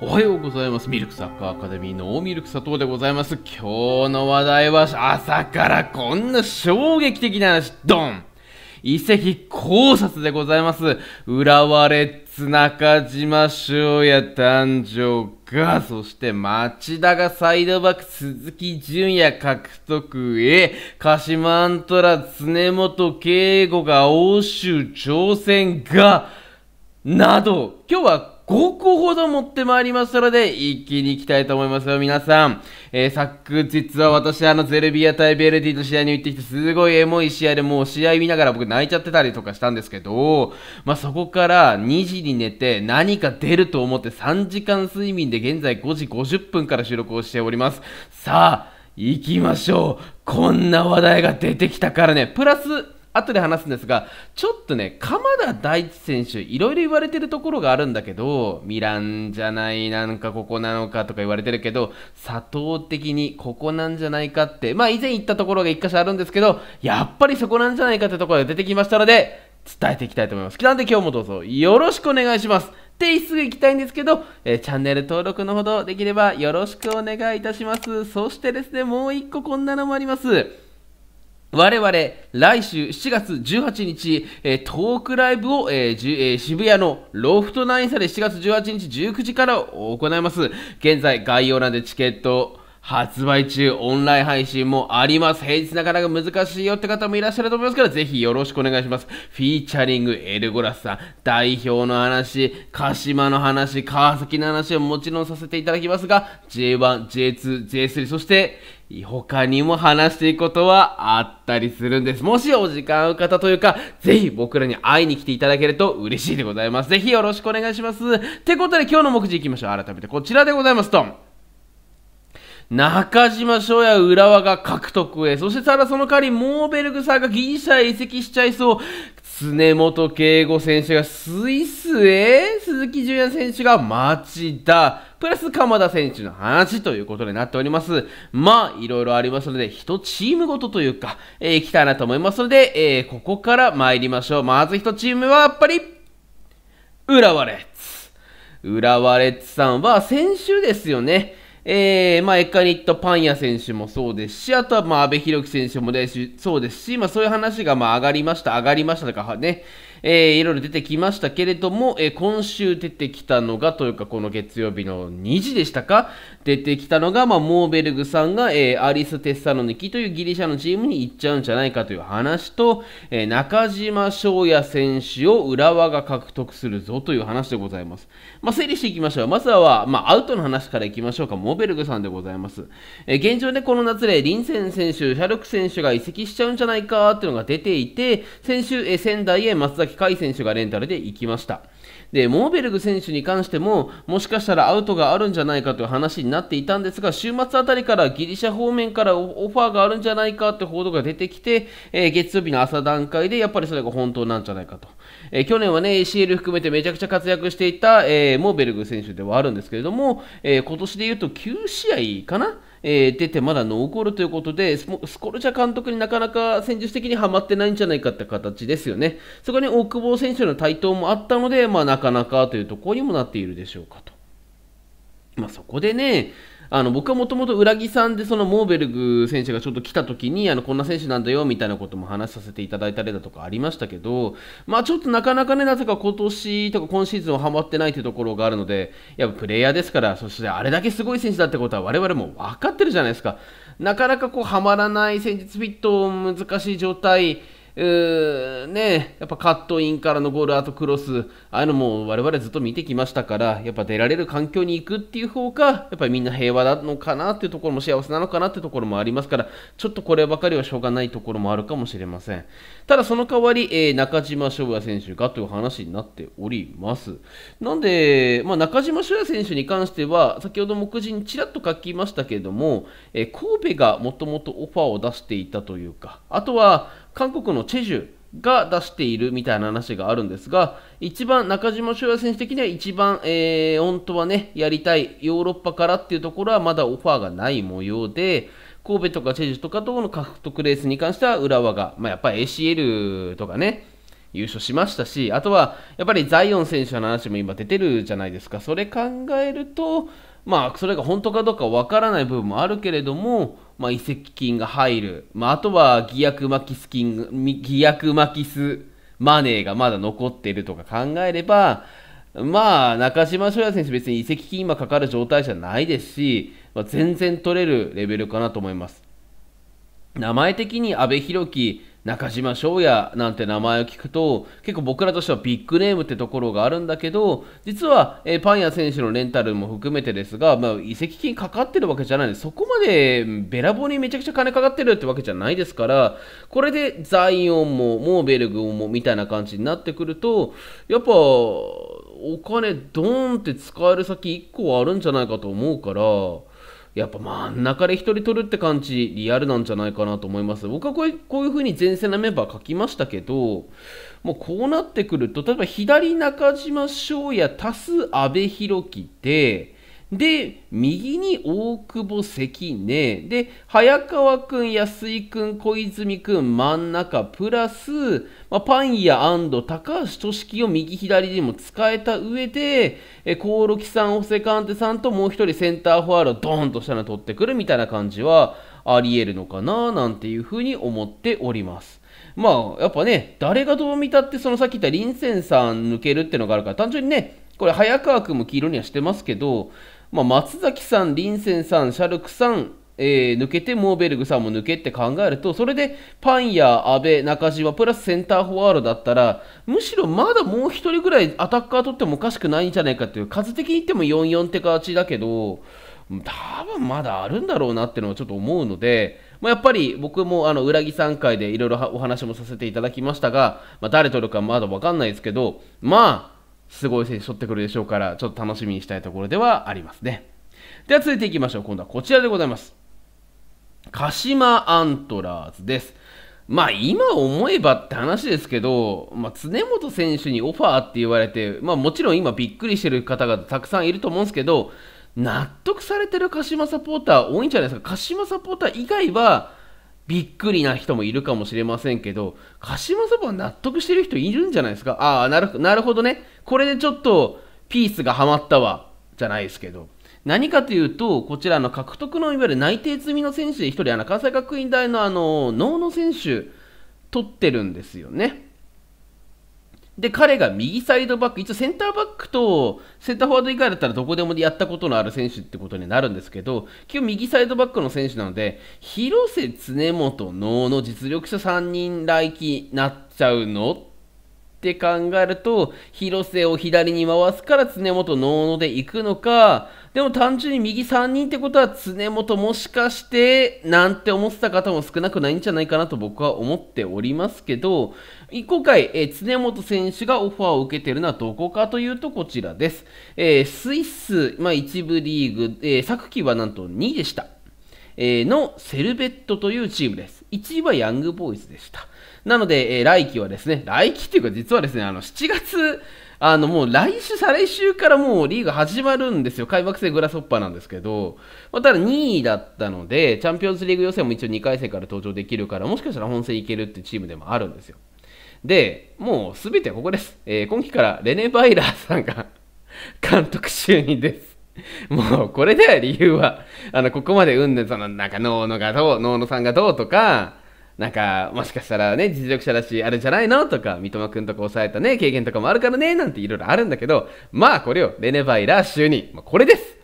おはようございます。ミルクサッカーアカデミーの大ミルク佐藤でございます。今日の話題は朝からこんな衝撃的な話、ドン遺跡考察でございます。浦和レッズ中島翔也誕生が、そして町田がサイドバック鈴木淳也獲得へ、鹿島アントラ常本敬吾が欧州挑戦が、など、今日は5個ほど持ってまいりましたので、一気に行きたいと思いますよ、皆さん。えー、昨日は私、あの、ゼルビア対ベルディの試合に行ってきて、すごいエモい試合で、もう試合見ながら僕泣いちゃってたりとかしたんですけど、まあ、そこから2時に寝て、何か出ると思って3時間睡眠で現在5時50分から収録をしております。さあ、行きましょう。こんな話題が出てきたからね。プラス、後で話すんですが、ちょっとね、鎌田大地選手、いろいろ言われてるところがあるんだけど、ミランじゃない、なんかここなのかとか言われてるけど、佐藤的にここなんじゃないかって、まあ以前言ったところが一箇所あるんですけど、やっぱりそこなんじゃないかってところが出てきましたので、伝えていきたいと思います。なんで今日もどうぞよろしくお願いします。ってすぐ行きたいんですけど、えー、チャンネル登録のほどできればよろしくお願いいたします。そしてですね、もう一個こんなのもあります。我々、来週7月18日、えー、トークライブを、えーえー、渋谷のロフトナインサで7月18日19時から行います。現在、概要欄でチケット発売中、オンライン配信もあります。平日なかなか難しいよって方もいらっしゃると思いますから、ぜひよろしくお願いします。フィーチャリング、エルゴラスさん、代表の話、鹿島の話、川崎の話をもちろんさせていただきますが、J1、J2、J3、そして、他にも話していくことはあったりするんです。もしお時間合う方というか、ぜひ僕らに会いに来ていただけると嬉しいでございます。ぜひよろしくお願いします。ってことで今日の目次いきましょう。改めてこちらでございますと。中島翔也浦和が獲得へ。そしてただその代わり、モーベルグサーがギリシャへ移籍しちゃいそう。常本圭吾選手がスイスへ、鈴木純也選手が町田、プラス鎌田選手の話ということになっております。まあ、いろいろありますので、一チームごとというか、えー、いきたいなと思いますので、えー、ここから参りましょう。まず一チームは、やっぱり、浦和レッズ。浦和レッズさんは先週ですよね。えー、まあ、エカニット・パンヤ選手もそうですし、あとは、まあ、安部寛樹選手もでそうですし、まあ、そういう話が、まあ、上がりました、上がりましたとかね、えー、いろいろ出てきましたけれども、えー、今週出てきたのが、というか、この月曜日の2時でしたか、出てきたのが、まあ、モーベルグさんが、えー、アリス・テッサロニキというギリシャのチームに行っちゃうんじゃないかという話と、えー、中島翔也選手を浦和が獲得するぞという話でございます。まあ、整理していきましょう。まずは、まあ、アウトの話からいきましょうか。モーベルグさんでございます。えー、現状でこの夏でリンセン選手、シャルク選手が移籍しちゃうんじゃないかというのが出ていて、先週、え仙台へ松崎海選手がレンタルで行きました。でモーベルグ選手に関してももしかしたらアウトがあるんじゃないかという話になっていたんですが週末あたりからギリシャ方面からオファーがあるんじゃないかって報道が出てきて、えー、月曜日の朝段階でやっぱりそれが本当なんじゃないかと、えー、去年はね ACL 含めてめちゃくちゃ活躍していた、えー、モーベルグ選手ではあるんですけれども、え今年でいうと9試合かなえー、出てまだノーールということでスコルジャ監督になかなか戦術的にはまってないんじゃないかって形ですよねそこに大久保選手の台頭もあったので、まあ、なかなかというところにもなっているでしょうかと、まあ、そこでねあの僕はもともと裏木さんでそのモーベルグ選手がちょっと来た時にあのこんな選手なんだよみたいなことも話させていただいたりだとかありましたけど、まあ、ちょっとなかなかねなぜか今年とか今シーズンはまってないというところがあるのでやっぱプレイヤーですからそしてあれだけすごい選手だってことは我々も分かってるじゃないですかなかなかこうはまらない戦術フィット難しい状態ー、ね、やっぱカットインからのゴールアウトクロス、ああいうのも我々ずっと見てきましたから、やっぱ出られる環境に行くっていう方が、やっぱりみんな平和なのかなっていうところも幸せなのかなっていうところもありますから、ちょっとこればかりはしょうがないところもあるかもしれません。ただその代わり、えー、中島翔也選手がという話になっております。なんで、まあ、中島翔也選手に関しては、先ほど目次にちらっと書きましたけれども、えー、神戸がもともとオファーを出していたというか、あとは、韓国のチェジュが出しているみたいな話があるんですが、一番中島翔也選手的には一番、えー、本当はね、やりたいヨーロッパからっていうところはまだオファーがない模様で、神戸とかチェジュとかとの獲得レースに関しては浦和が、まあ、やっぱり ACL とかね、優勝しましたし、あとはやっぱりザイオン選手の話も今出てるじゃないですか、それ考えると、まあ、それが本当かどうかわからない部分もあるけれども、まあ、移籍金が入る、まあ、あとは偽薬マキス金、偽薬マキスマネーがまだ残っているとか考えれば、まあ、中島翔也選手、別に移籍金今かかる状態じゃないですし、まあ、全然取れるレベルかなと思います。名前的に阿部弘樹中島翔也なんて名前を聞くと結構僕らとしてはビッグネームってところがあるんだけど実は、えパン屋選手のレンタルも含めてですが、まあ、移籍金かかってるわけじゃないんでそこまでべらぼうにめちゃくちゃ金かかってるってわけじゃないですからこれでザイオンもモーベルグもみたいな感じになってくるとやっぱお金ドーンって使える先1個はあるんじゃないかと思うから。やっぱ真ん中で1人取るって感じ、リアルなんじゃないかなと思います。僕はこういうこういう風に前線のメンバー書きましたけど、もうこうなってくると、例えば左中島翔也足す阿部弘樹で、で、右に大久保、関根、で、早川くん、安井くん、小泉くん、真ん中、プラス、まあ、パン屋高橋俊樹を右左にも使えた上で、え興梠さん、布セカンテさんともう一人センターフォワード、ドーンとしたの取ってくるみたいな感じはあり得るのかな、なんていうふうに思っております。まあ、やっぱね、誰がどう見たって、そのさっき言った林ンさん抜けるってのがあるから、単純にね、これ早川君も黄色にはしてますけど、まあ、松崎さん、林ンさん、シャルクさん、えー、抜けてモーベルグさんも抜けって考えるとそれでパンや阿部、中島プラスセンターフォワードだったらむしろまだもう1人ぐらいアタッカー取ってもおかしくないんじゃないかっていう数的に言っても4-4って形だけど多分まだあるんだろうなってのはちょっと思うので、まあ、やっぱり僕もあの裏木ん会でいろいろお話もさせていただきましたが、まあ、誰とるかまだ分かんないですけどまあすごい選手取ってくるでしょうから、ちょっと楽しみにしたいところではありますね。では続いていきましょう。今度はこちらでございます。鹿島アントラーズです。まあ今思えばって話ですけど、まあ、常本選手にオファーって言われて、まあ、もちろん今びっくりしてる方がたくさんいると思うんですけど、納得されてる鹿島サポーター多いんじゃないですか。鹿島サポーター以外は、びっくりな人もいるかもしれませんけど、鹿島そば納得してる人いるんじゃないですかああ、なるほどね。これでちょっとピースがはまったわ、じゃないですけど。何かというと、こちらの獲得のいわゆる内定済みの選手で1人、あの関西学院大のあの能の選手、取ってるんですよね。で、彼が右サイドバック、一応センターバックとセンターフォワード以外だったらどこでもやったことのある選手ってことになるんですけど、基本右サイドバックの選手なので、広瀬、常本、能の実力者3人来季なっちゃうのって考えると、広瀬を左に回すから常本、能で行くのか、でも単純に右3人ってことは常本もしかしてなんて思ってた方も少なくないんじゃないかなと僕は思っておりますけど今回、えー、常本選手がオファーを受けているのはどこかというとこちらです、えー、スイス、まあ、一部リーグ、えー、昨季はなんと2位でした、えー、のセルベットというチームです1位はヤングボーイズでしたなので、え来季はですね来季というか実はですねあの7月あの、もう来週、再来週からもうリーグ始まるんですよ。開幕戦グラスホッパーなんですけど、まあ、ただ2位だったので、チャンピオンズリーグ予選も一応2回戦から登場できるから、もしかしたら本戦いけるってチームでもあるんですよ。で、もうすべてここです。えー、今季からレネ・バイラーさんが 監督就任です。もう、これでは理由は、あの、ここまでうんぬん、その、なんか、ノーノがどう、ノーノさんがどうとか、なんか、もしかしたらね、実力者だし、あれじゃないのとか、三笘くんとか抑えたね、経験とかもあるからね、なんていろいろあるんだけど、まあこれを、レネバイラー就任。まあ、これです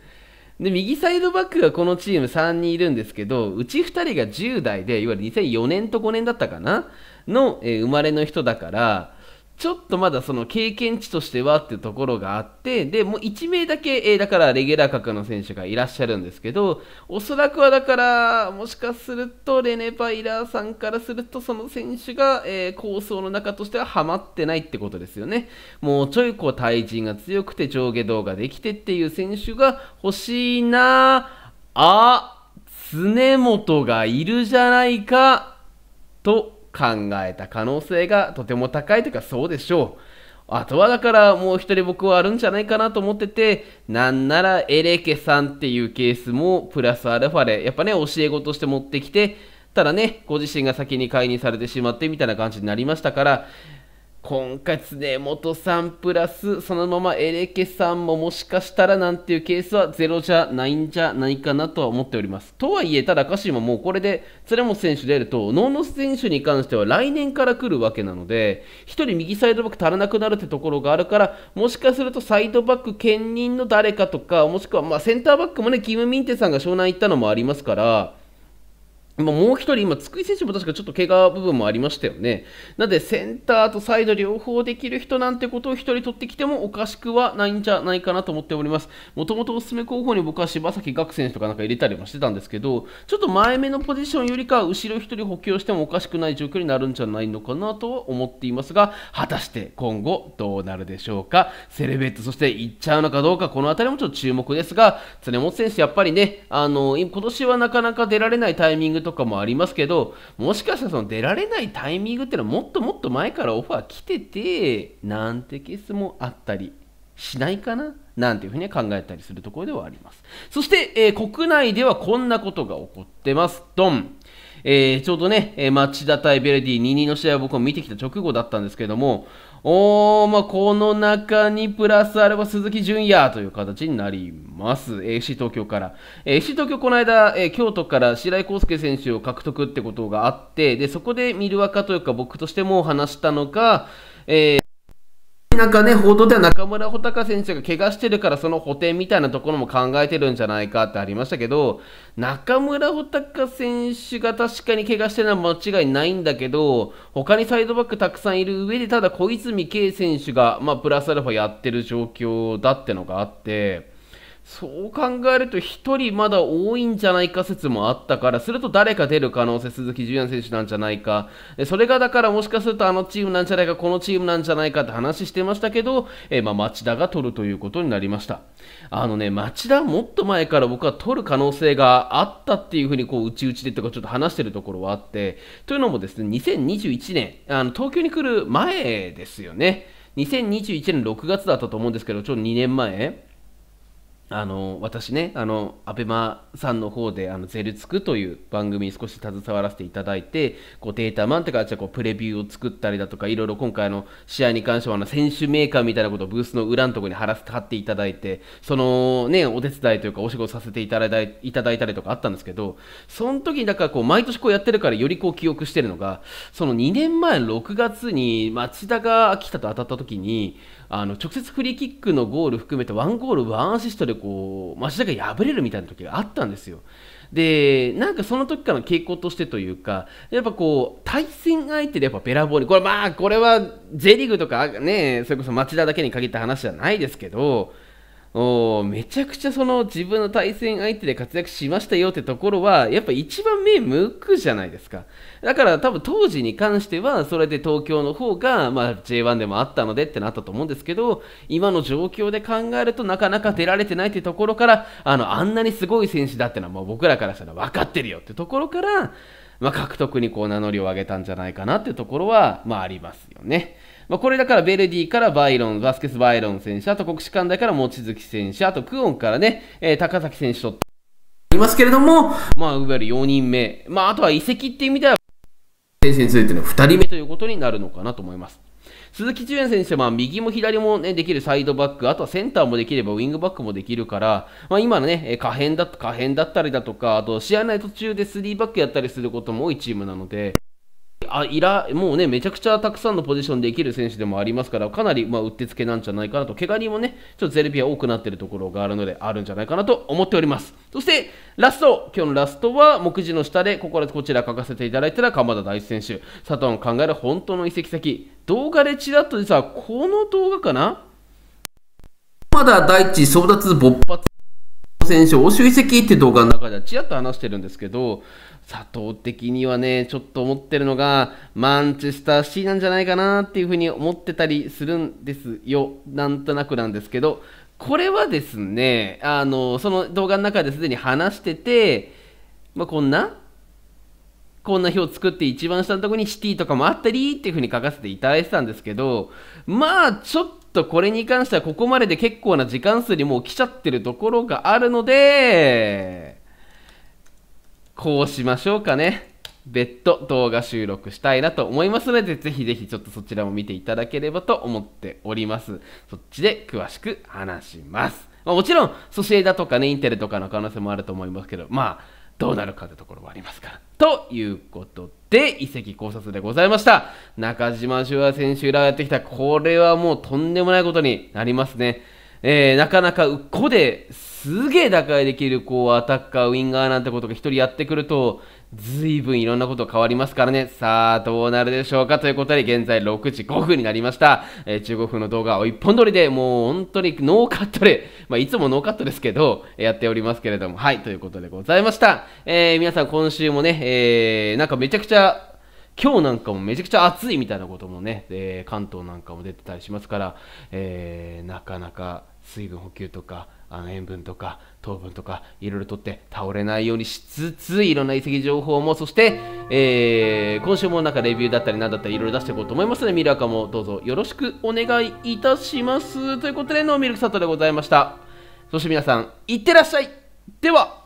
で、右サイドバックがこのチーム3人いるんですけど、うち2人が10代で、いわゆる2004年と5年だったかなの、えー、生まれの人だから、ちょっとまだその経験値としてはっていうところがあって、で、もう1名だけ、えー、だからレギュラー格の選手がいらっしゃるんですけど、おそらくはだから、もしかするとレネ・バイラーさんからすると、その選手が、えー、構想の中としてはハマってないってことですよね。もうちょいこう対人が強くて上下動ができてっていう選手が欲しいなあ、常本がいるじゃないか、と考えた可能性がとても高いというかそうでしょう。あとはだからもう一人僕はあるんじゃないかなと思ってて、なんならエレケさんっていうケースもプラスアルファで、やっぱね、教え子として持ってきて、ただね、ご自身が先に解任されてしまってみたいな感じになりましたから、婚活で元さんプラスそのままエレケさんももしかしたらなんていうケースはゼロじゃないんじゃないかなとは思っております。とはいえ、ただ鹿島もうこれで鶴本選手出ると、能野選手に関しては来年から来るわけなので、1人右サイドバック足らなくなるってところがあるから、もしかするとサイドバック兼任の誰かとか、もしくはまセンターバックもね、キム・ミンテさんが湘南行ったのもありますから、もう一人、今、津久井選手も確かちょっと怪我部分もありましたよね。なので、センターとサイド両方できる人なんてことを一人取ってきてもおかしくはないんじゃないかなと思っております。もともとおすすめ候補に僕は柴崎岳選手とかなんか入れたりもしてたんですけど、ちょっと前目のポジションよりか後ろ1人補強してもおかしくない状況になるんじゃないのかなとは思っていますが、果たして今後どうなるでしょうか。セレベット、そしていっちゃうのかどうか、この辺りもちょっと注目ですが、常本選手、やっぱりね、あの、今年はなかなか出られないタイミングととかもありますけど、もしかしたらその出られないタイミングっていうのはもっともっと前からオファー来てて、なんてケースもあったりしないかななんていうふうに考えたりするところではあります。そして、えー、国内ではこんなことが起こってます。ドン。えー、ちょうどね、町田対ベルディ2-2の試合を僕も見てきた直後だったんですけども、おー、まあ、この中にプラスアルファ鈴木純也という形になります。FC 東京から。FC 東京この間、え京都から白井康介選手を獲得ってことがあって、で、そこで見る若というか僕としても話したのが、えー中ね、報道では中村穂高選手が怪我してるからその補填みたいなところも考えてるんじゃないかってありましたけど、中村穂高選手が確かに怪我してるのは間違いないんだけど、他にサイドバックたくさんいる上で、ただ小泉圭選手が、まあ、プラスアルファやってる状況だってのがあって、そう考えると1人まだ多いんじゃないか説もあったから、すると誰か出る可能性、鈴木純也選手なんじゃないか、それがだからもしかするとあのチームなんじゃないか、このチームなんじゃないかって話してましたけど、えまあ、町田が取るということになりました。あのね、町田もっと前から僕は取る可能性があったっていうふうにこう、うちうちでとかちょっと話してるところはあって、というのもですね、2021年、あの東京に来る前ですよね。2021年6月だったと思うんですけど、ちょうど2年前。あの私ね、あの、アベマさんの方で、あの、ゼルつくという番組に少し携わらせていただいて、こう、データマンとか、じゃこう、プレビューを作ったりだとか、いろいろ今回の試合に関しては、あの、選手メーカーみたいなことをブースの裏のところに貼らせて、貼っていただいて、そのね、お手伝いというか、お仕事させていただいたり、いただいたりとかあったんですけど、その時に、だからこう、毎年こうやってるから、よりこう、記憶してるのが、その2年前6月に、町田が秋田と当たった時に、あの、直接フリーキックのゴール含めて、ワンゴール、ワンアシストでこう街中がれるみたいな時があったんですよ。でなんかその時からの傾向としてというかやっぱこう対戦相手でやっぱべらぼうにこれまあこれは J リーグとかねそれこそ町田だけに限った話じゃないですけどおめちゃくちゃその自分の対戦相手で活躍しましたよってところはやっぱ一番目向くじゃないですかだから多分当時に関してはそれで東京の方が、まあ、J1 でもあったのでってなったと思うんですけど今の状況で考えるとなかなか出られてないってところからあのあんなにすごい選手だってのはもう僕らからしたら分かってるよってところから、まあ、獲得にこう名乗りを上げたんじゃないかなってところは、まあ、ありますよね。まあ、これだからベルディからバイロン、バスケス・バイロン選手、あと国士舘大から望月選手、あとクオンからね、えー、高崎選手といますけれども、まあ、いわゆる4人目、まあ、あとは移籍っていう意味では、選手についての2人目ということになるのかなと思います。鈴木純也選手はまあ右も左も、ね、できるサイドバック、あとはセンターもできればウィングバックもできるから、まあ、今のね、可変だ可変だったりだとか、あと試合内途中で3バックやったりすることも多いチームなので。あいらもうね、めちゃくちゃたくさんのポジションできる選手でもありますから、かなり、まあ、うってつけなんじゃないかなと、怪我人もね、ちょっとゼルビア多くなってるところがあるので、あるんじゃないかなと思っております。そして、ラスト、今日のラストは、目次の下で、ここらこちら書かせていただいたら、鎌田大地選手、佐藤の考える本当の移籍先、動画でちらっと実は、この動画かな鎌田大地争奪勃発選手、欧州移籍って動画の中ではちらっと話してるんですけど、佐藤的にはね、ちょっと思ってるのが、マンチェスター C なんじゃないかなっていうふうに思ってたりするんですよ、なんとなくなんですけど、これはですね、あのその動画の中ですでに話してて、まあ、こんな、こんな表を作って一番下のところにシティとかもあったりっていうふうに書かせていただいてたんですけど、まあ、ちょっととこれに関してはここまでで結構な時間数にもう来ちゃってるところがあるので、こうしましょうかね。別途動画収録したいなと思いますので、ぜひぜひちょっとそちらも見ていただければと思っております。そっちで詳しく話します。まあ、もちろん、ソシエダとかね、インテルとかの可能性もあると思いますけど、まあ、どうなるかってところはありますから。ということで、で、移籍考察でございました。中島修也選手裏やってきた。これはもうとんでもないことになりますね。えー、なかなか個ですげえ打開できるこうアタッカー、ウィンガーなんてことが1人やってくるとずいぶんいろんなこと変わりますからねさあどうなるでしょうかということで現在6時5分になりました、えー、15分の動画を1本撮りでもう本当にノーカットで、まあ、いつもノーカットですけどやっておりますけれどもはいということでございました、えー、皆さん今週もね、えー、なんかめちゃくちゃ今日なんかもめちゃくちゃ暑いみたいなこともね、えー、関東なんかも出てたりしますから、えー、なかなか水分補給とか、あの塩分とか糖分とかいろいろとって倒れないようにしつついろんな遺跡情報もそして、えー、今週もなんかレビューだったりなんだったりいろいろ出していこうと思いますのでミラカもどうぞよろしくお願いいたしますということでノーミルクサトでございましたそして皆さんいってらっしゃいでは